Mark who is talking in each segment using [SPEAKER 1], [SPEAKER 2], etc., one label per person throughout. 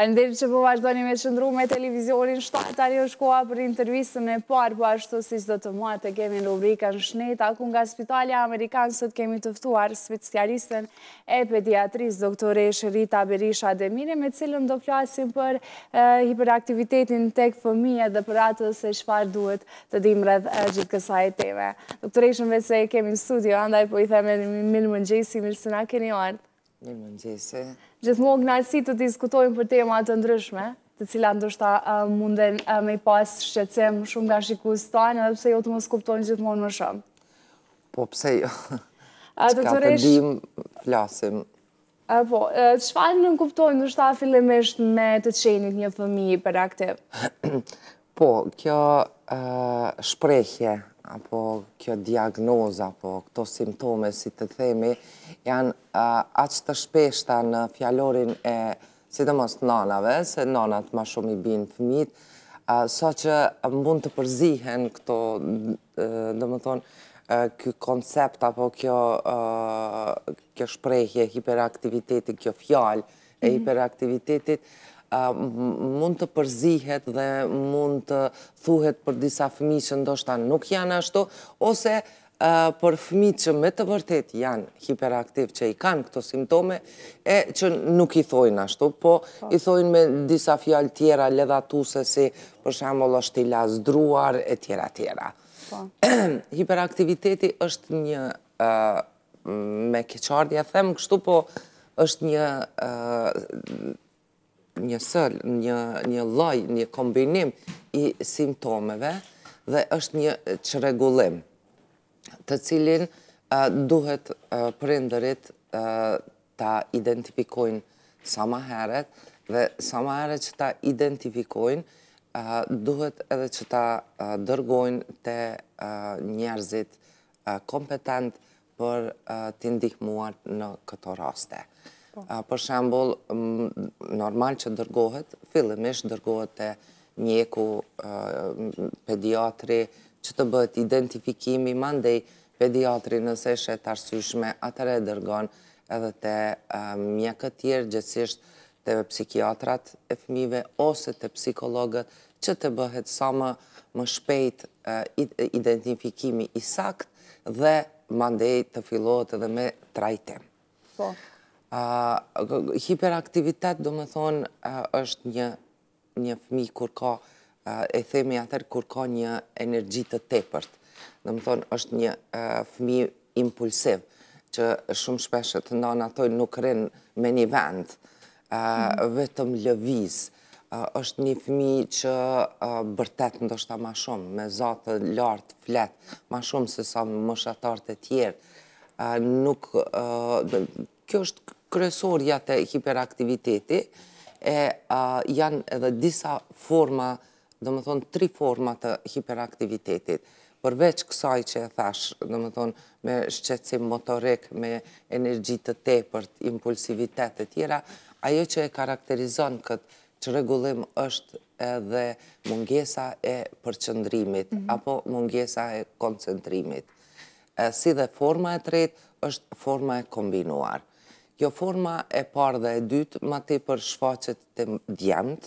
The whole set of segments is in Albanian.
[SPEAKER 1] Falenderit që po vazhdojni me qëndru me televizionin shtatë, tani është koha për intervjisën e parë, po ashtu si zdo të muatë të kemi në rubrika në shneta, ku nga spitalja Amerikanë sot kemi tëftuar specialisten e pediatrisë, doktore Rita Berisha Demire, me cilëm do flasim për hiperaktivitetin tek fëmija dhe për atë se shfar duhet të dim rrëth gjithë kësa e teme. Doktoreshe me se kemi në studio, andaj po i theme në milë mëngjesi, Një mundë gjithësi. Gjithëmok të diskutojmë për temat të ndryshme, të cilat ndoshta munden me pas shqecem shumë nga shikus të tajnë, edhe pse jo të më skuptojnë gjithëmok më shumë.
[SPEAKER 2] Po pse jo.
[SPEAKER 1] Që ka përdim, flasim. Po, që fa në nënkuptojnë dështë ta fillemisht me të qenit një fëmi i përaktiv.
[SPEAKER 2] Po, kjo shprejhje, apo kjo diagnoza, apo këto simptome, si të themi, janë aqë të shpeshta në fjallorin e, si të mos nanave, se nanat ma shumë i binë fëmit, sa që mund të përzihen këto, dhe më thonë, kjo koncept apo kjo shprejhje, mhm. hiperaktivitetit, kjo fjall e hiperaktivitetit, mund të përzihet dhe mund të thuhet për disa fëmi që ndoshta nuk janë ashtu, ose për fëmi që me të vërtet janë hiperaktiv që i kanë këto simptome, e që nuk i thojnë ashtu, po i thojnë me disa fjallë tjera ledhatuse si për shambull është i lasdruar e tjera tjera. Po. Hiperaktiviteti është një me keqardja themë kështu, po është një një sëll, një loj, një kombinim i simptomeve dhe është një qëregullim të cilin duhet për ta identifikojnë sa ma heret dhe sa ma heret që ta identifikojnë duhet edhe që ta dërgojnë të njerëzit kompetent për të ndihmuar në këto raste. Po. Për shembol, normal që dërgohet, fillimisht dërgohet e mjeku, pediatri, që të bëhet identifikimi, mandej pediatri nëse shetë arsyshme, atër e dërgon edhe të mjekët tjerë, gjithësisht të psikiatrat e fmive, ose të psikologët, që të bëhet sa më shpejt identifikimi i sakt, dhe mandej të fillohet edhe me trajtem. po. Hiperaktivitet, do më thonë, është një një fmi kur ka, e themi atër, kur ka një energjit të tepërt. Do më thonë, është një fmi impulsiv, që shumë shpeshët të ndonë atoj nuk rinë me një vend, mm. vetëm lëviz. është një fmi që bërtet në do shta ma shumë, me zatë lartë, fletë, ma shumë se sa më shatartë e tjerë. Nuk, kjo është kryesorja të hiperaktiviteti, janë edhe disa forma, dhe më thonë, tri forma të hiperaktivitetit. Përveç kësaj që e thash, dhe më thonë, me shqecim motorik, me energji të tepërt, impulsivitet e tjera, ajo që e karakterizon këtë që regullim është edhe mungesa e përçëndrimit, mhm. apo mungesa e koncentrimit. Si dhe forma e tretë është forma e kombinuar. Kjo forma e parë dhe e dytë, ma te për shfaqet të djemët,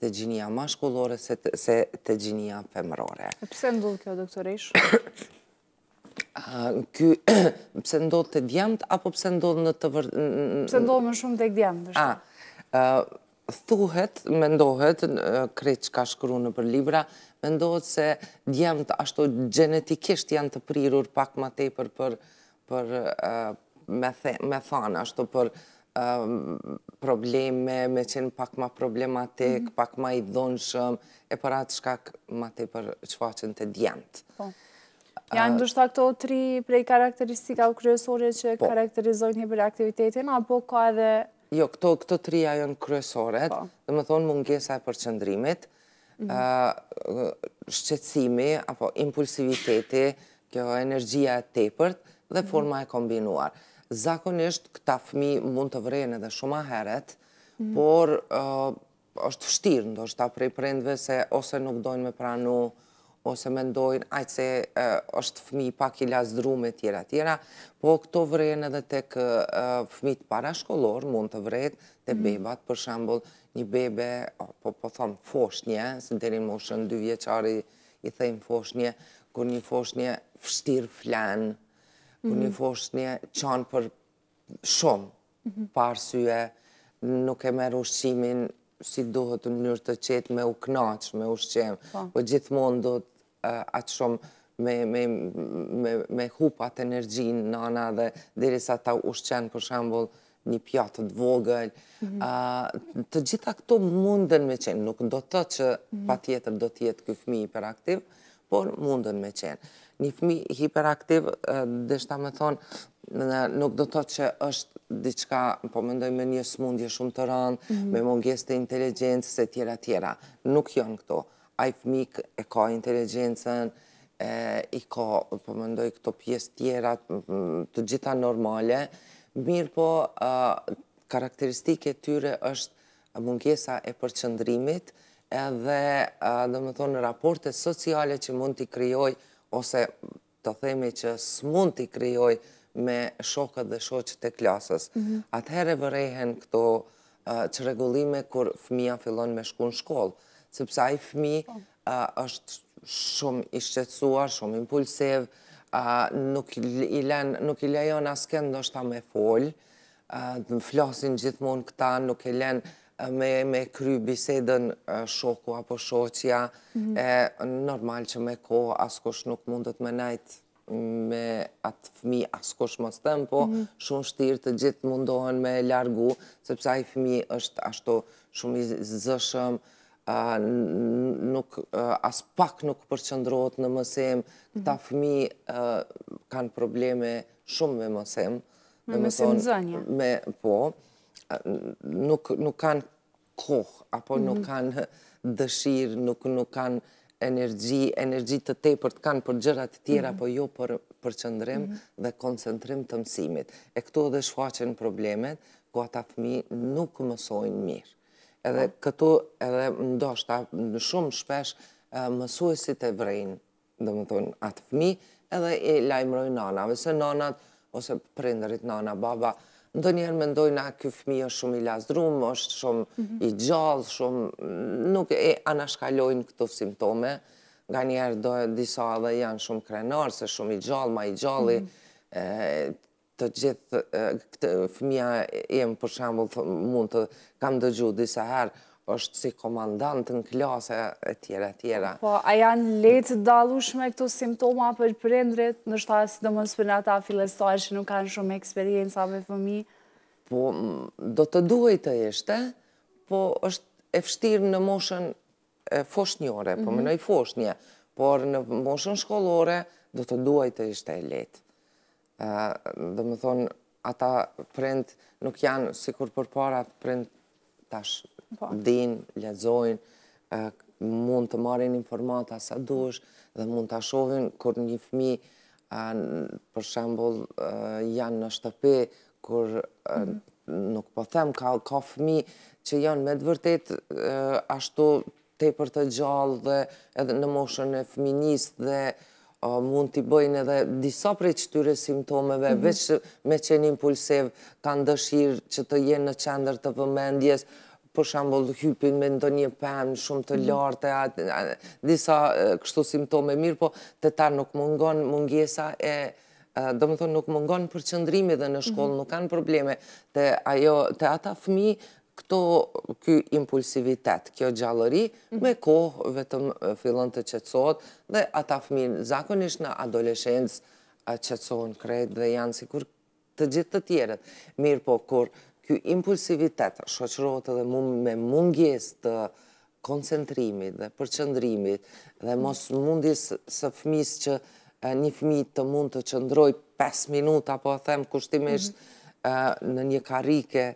[SPEAKER 2] të gjinja shkullore se të gjinja femërore.
[SPEAKER 1] Pse ndodhë kjo, doktorish?
[SPEAKER 2] Pse ndodhë të djemët, apo pse ndodhë në të vërë... Pse
[SPEAKER 1] ndodhë më shumë të e djemët, është?
[SPEAKER 2] A, thuhet, me ndohet, krejt që ka shkru në për libra, me ndohet se djemët ashtu genetikisht janë të prirur pak ma te për me thanë, ashtu për ehm, probleme, me qenë pak ma problematik, mhm. pak ma i dhunë e për atë shkak ma te për qëfaqen të djendë. Po. Janë
[SPEAKER 1] ndushta këto tri prej karakteristika u kryesore që po. karakterizojnë hiperaktivitetin, apo ka edhe...
[SPEAKER 2] Jo, këto tri ajo në kryesoret, po. dhe më thonë mungesa e përqëndrimit, mhm. shqecimi, apo impulsiviteti, kjo energjia e tepërt, dhe mhm. forma e kombinuar zakonisht këta fmi mund të vrejnë edhe shumë a heret, por është fështirë ndoshta ta prej prendve se ose nuk dojnë me pranu, ose me ndojnë ajtë se është fmi pak i lasdru me tjera tjera, po këto vrejnë edhe të kë fmi të parashkolor mund të vrejt të mm. bebat, për shambull një bebe, po po thamë foshnje, se në moshën dy vjeqari i thejmë foshnje, kur një foshnje fështirë flenë, ku një fosht mhm. një qanë për shumë, mhm. parë syje, nuk e merë ushqimin si duhet në njërë të qetë me u knaqë, me ushqem, po. po gjithmonë do të atë shumë me hupat energjin në anë dhe diri sa ta ushqen për shambull një pjatët vogël. Mhm. Të gjitha këto mundën me qenë, nuk do të që pa tjetër do tjetë këfmi hiperaktivë, por mundën me qenë. Një fmi hiperaktiv, dhe shta me thonë, nuk do të të që është diçka, po më ndoj me një smundje shumë të rëndë, mhm. me mungjes të inteligencë, se tjera tjera. Nuk jonë këto. A i e ka inteligencën, i ka, po më ndoj, këto pjesë tjera, të gjitha normale. Mirë po, karakteristike tyre është mungjesa e përçëndrimit, edhe dhe më thonë raporte sociale që mund t'i kryoj ose të themi që s'mund t'i kryoj me shokët dhe shokët e klasës. Mhm. Atëhere vërehen këto që regullime kur fëmija fillon me shku në shkollë, sepse ai fëmi po. është shumë ishqetsuar, shumë impulsiv, nuk i lejon asken në është ta me folë, flasin gjithmonë këta, nuk i lejon me kry bisedën shoku apo shoqja, e normal që me ko askush nuk mundet me najt me atë fëmi askush më stëm, po mhm. shumë shtirë të gjithë mundohen me largu, sepse ajë fëmi është ashto shumë i zëshëm, nuk, as pak nuk përqëndrot në mësem, mhm. ta fëmi kanë probleme shumë me mësem, Me mësim zënja. Po, nuk nuk kanë kohë apo mm -hmm. nuk mhm. kanë dëshirë, nuk nuk kanë energji, energji të të kanë për gjëra të tjera mm -hmm. apo jo për për qëndrim mm -hmm. dhe koncentrim të mësimit. E këtu edhe shfaqen problemet ku ata fëmijë nuk mësojnë mirë. Edhe oh. Ah. këtu edhe ndoshta në shumë shpesh mësuesit e vrejnë, dhe më tonë atë fmi, edhe e lajmërojnë nana, vese nanat, ose prinderit nana, baba, mm ndo njerë me ndoj nga kjo fmi është shumë i lasdrum, është shumë mhm. i gjallë, shumë nuk e anashkalojnë këto simptome, nga njerë do e disa dhe janë shumë krenarë, se shumë i gjallë, ma i gjalli, mhm. të gjithë, këtë fmija, për përshambu, mund të kam dëgju disa herë, është si komandant në klasë e tjera, tjera.
[SPEAKER 1] Po, a janë letë dalushme këto simptoma për prindrit, nështë asë do mësë për në ata filestarë që nuk kanë shumë eksperienca me fëmi?
[SPEAKER 2] Po, do të duhej të ishte, po është e fështirë në moshën foshnjore, po më mhm. nëjë foshnje, por në moshën shkollore do të duhej të ishte e letë. Dhe më thonë, ata prind nuk janë, si kur për para, prind tash po. din, lezojnë, mund të marrin informata sa dush, dhe mund të ashovin, kur një fmi, për shembol, janë në shtëpi, kur mhm. nuk po them, ka fmi që janë me dëvërtet, ashtu, te për të gjallë dhe edhe në moshën e feminist dhe mund t'i bëjnë edhe disa prej qëtyre simptomeve, mhm. veç me qenë impulsiv, kanë dëshirë që të jenë në qender të vëmendjes, për shambull, hypin me ndo një pen shumë të mhm. lartë, disa kështu simptome mirë, po të tarë nuk mungon mungjesa e do më thonë nuk mungon përqëndrimi dhe në shkollë, mhm. nuk kanë probleme, të ata fmi këto kjo impulsivitet, kjo gjallëri, mhm. me kohë vetëm fillon të qëtësot, dhe ata fëmin zakonisht në adoleshens qëtësohen krejt dhe janë si kur të gjithë të tjerët. Mirë po, kur kjo impulsivitet shoqërot edhe me mungjes të koncentrimit dhe përqëndrimit dhe mhm. mos mundis së fëmis që një fëmi të mund të qëndroj 5 minuta, po a them kushtimisht mhm. në një karike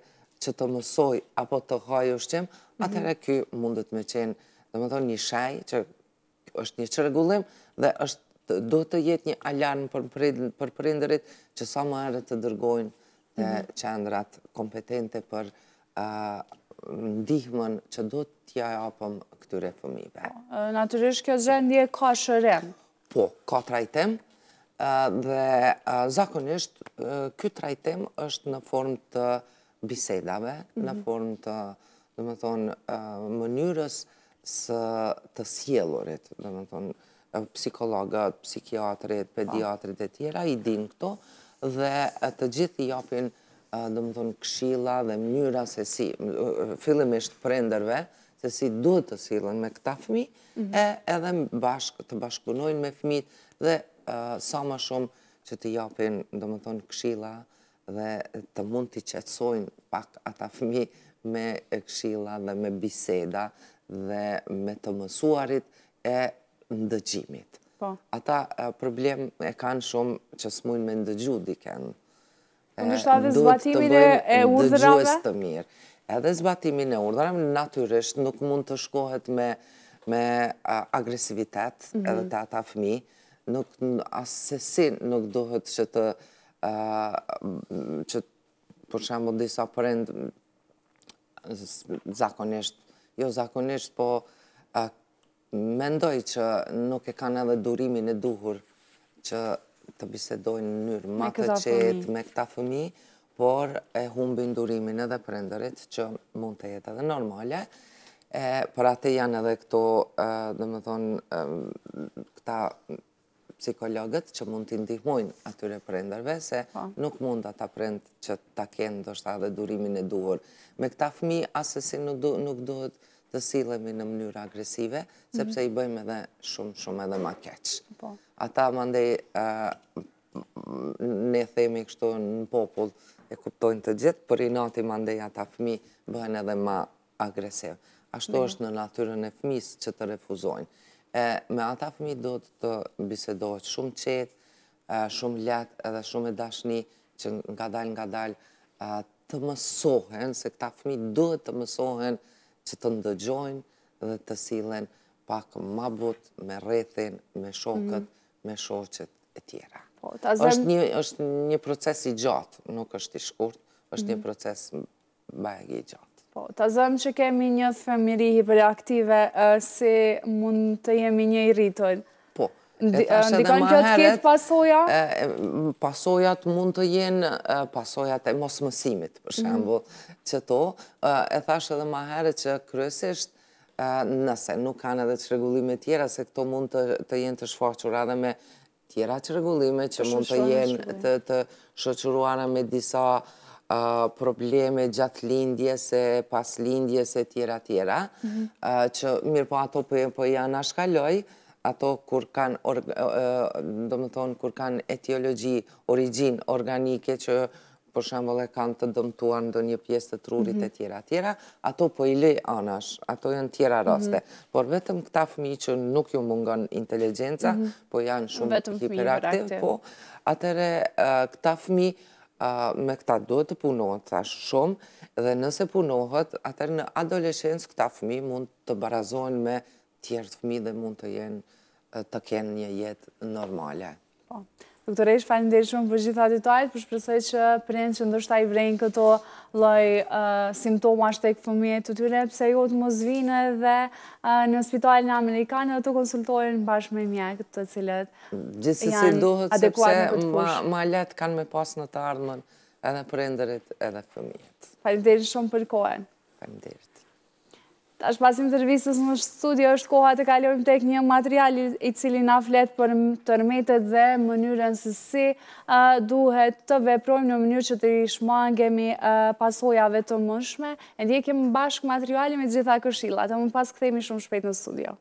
[SPEAKER 2] që të mësoj apo të hajë ushqim, mhm. atëre kjo mundet me qenë, dhe më thonë, një shaj që është një qërgullim dhe do të jetë një alarm për prindërit që sa më arë të dërgojnë të mhm. qendrat kompetente për ndihmën që do t'ja apëm këtyre fëmive.
[SPEAKER 1] Po, Naturisht, kjo gjendje ka shërem?
[SPEAKER 2] Po, ka trajtem dhe zakonisht, kjo trajtem është në form të bisedave në mhm. formë të, dhe më thonë, mënyrës së të sjellurit, dhe më thonë, psikologa, psikiatrit, po. pediatrit e tjera, i din këto dhe të gjithë i opin, dhe më thonë, kshila dhe mënyra se si, fillimisht për enderve, se si duhet të sjelën me këta fmi, mhm. e edhe të bashkëpunojnë me fmit dhe sa më shumë, që të japin, do më thonë, dhe të mund të qetsojnë pak ata fëmi me këshila dhe me biseda dhe me të mësuarit e ndëgjimit. Po. Ata problem e kanë shumë që s'mujnë me ndëgju diken.
[SPEAKER 1] Po, ndështë adhe zbatimin e urdhërave? Ndëgjues të
[SPEAKER 2] mirë. Edhe zbatimin e urdhërave, natyrisht nuk mund të shkohet me me agresivitet mhm. edhe të ata fëmi, nuk asesin nuk dohet që të që për shemë disa sa përrend zakonisht, jo zakonisht, po mendoj që nuk e kanë edhe durimin e duhur që të bisedojnë në njërë më të qetë me këta fëmi, por e humbin durimin edhe për endërit që mund të jetë edhe normale. Për atë janë edhe këto, dhe më thonë, këta psikologët që mund t'i ndihmojnë atyre prenderve, se po. nuk mund ata prend që ta kenë dështa dhe durimin e duhur. Me këta fmi asësi nuk duhet të silemi në mënyrë agresive, mhm. sepse i bëjmë edhe shumë, shumë edhe ma keqë. Po. Ata mandej, ne themi kështu në popull, e kuptojnë të gjithë, për i nati mandej ata fmi bëhen edhe ma agresivë. Ashtu është në natyrën e fmis që të refuzojnë me ata fëmi do të bisedohet shumë qetë, shumë letë edhe shumë e dashni që nga dalë nga dalë të mësohen, se këta fëmi do të mësohen që të ndëgjojnë dhe të silen pak ma but me rethin, me shokët, mhm. me shokët e tjera. Po, është një proces i gjatë, nuk është i shkurt, është një mhm. proces bajegi i gjatë. Po,
[SPEAKER 1] të zëmë që kemi një fëmiri hiperaktive, si mund të jemi një i rritojnë? Po. Ndikon kjo të kjetë pasoja?
[SPEAKER 2] Pasojat mund të jenë pasojat e mos mësimit, për mhm. shembo, që to. E thash edhe maherë që kryesisht, nëse nuk kanë edhe që regullime tjera, se këto mund të jenë të shfaqura dhe me tjera që regullime, që mund të jenë të shëqëruara me disa probleme gjatë lindjes e pas lindjes e tjera tjera, mhm. që mirë po ato po, po janë ashkaloj, ato kur kanë, do më thonë, kur kanë etiologi, origin, organike që, për shambull e kanë të dëmtuar ndo një pjesë të trurit mhm. e tjera tjera, ato po i lëj anash, ato janë tjera mhm. raste. Por vetëm këta fëmi që nuk ju mungon inteligenca, po janë shumë hiperaktiv, po atëre këta fëmi, me këta duhet të punohet të ashtë shumë, dhe nëse punohet, atër në adoleshensë këta fëmi mund të barazohen me tjertë fëmi dhe mund të jenë të kenë një jetë normale. Po.
[SPEAKER 1] Doktoresh, falim shumë për gjitha detajt, për shpresoj që prindë që ndërshta i vrejnë këto loj simptoma shte e këfëmije të tyre, pse jo të mos vine dhe në spitalin Amerikanë dhe të konsultojnë bashkë me mjekët të cilët
[SPEAKER 2] janë adekuat në këtë sepse Ma letë kanë me pasë në të ardhëmën edhe prindërit edhe këfëmijet.
[SPEAKER 1] Falim shumë për kohen. Falim Ta pasim të në studio, është koha të kalorim tek një material i cili na fletë për tërmetet dhe mënyrën së si duhet të veprojmë në mënyrë që të i shmangemi pasojave të mëshme. Ndje kemë bashkë materiali me gjitha këshilla, të më pas këthejmë shumë shpejt në studio.